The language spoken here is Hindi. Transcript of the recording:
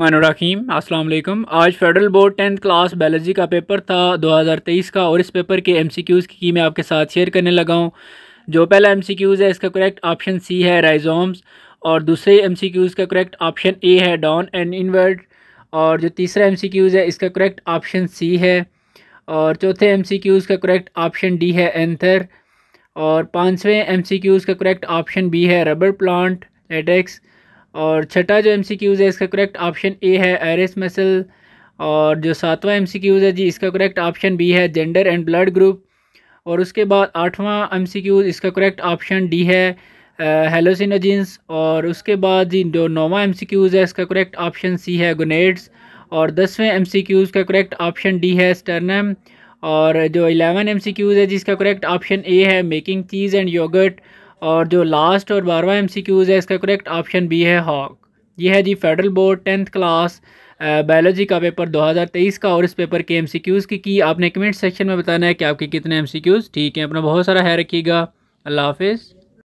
मानुराखीम अस्सलाम वालेकुम आज federal board tenth class biology का पेपर था 2023 का और इस पेपर के एमसीक्यूज़ की की मैं आपके साथ शेयर करने लगा हूँ जो पहला एमसीक्यूज़ है इसका करेक्ट ऑप्शन सी है राइजोम्स और दूसरे एमसीक्यूज़ का करेक्ट ऑप्शन ए है डाउन एंड इनवर्ट और जो तीसरा एमसीक्यूज़ है इसका करेक्ट ऑप्शन सी है और चौथे एमसीक्यूज़ का करेक्ट ऑप्शन डी है एंथर और पाँचवें एमसीक्यूज़ का करेक्ट ऑप्शन बी है रबर प्लांट लेटेक्स और छठा जो एम सी क्यूज़ है इसका करेक्ट ऑप्शन ए है एरिस मसल और जो सातवां एम सी क्यूज़ है जी इसका करेक्ट ऑप्शन बी है जेंडर एंड ब्लड ग्रुप और उसके बाद आठवां एम सी क्यूज़ इसका करेक्ट ऑप्शन डी है हेलोसिनोजिन्स और उसके बाद जी जो नौवा एम सी क्यूज़ है इसका करेक्ट ऑप्शन सी है गुनेड्स और दसवें एम सी क्यूज़ का करेक्ट ऑप्शन डी है स्टर्नम और जो इलेवन एम सी क्यूज़ है जिसका करेक्ट ऑप्शन ए है मेकिंग चीज़ एंड योगर्ट और जो लास्ट और बारहवा एम सी क्यूज़ है इसका करेक्ट ऑप्शन बी है हॉक ये है जी federal board tenth class biology का पेपर 2023 का और इस पेपर के एमसीक्यूज़ की की आपने कमेंट सेक्शन में बताना है कि आपके कितने क्यूज़ ठीक हैं अपना बहुत सारा है रखिएगा अल्लाह हाफिज़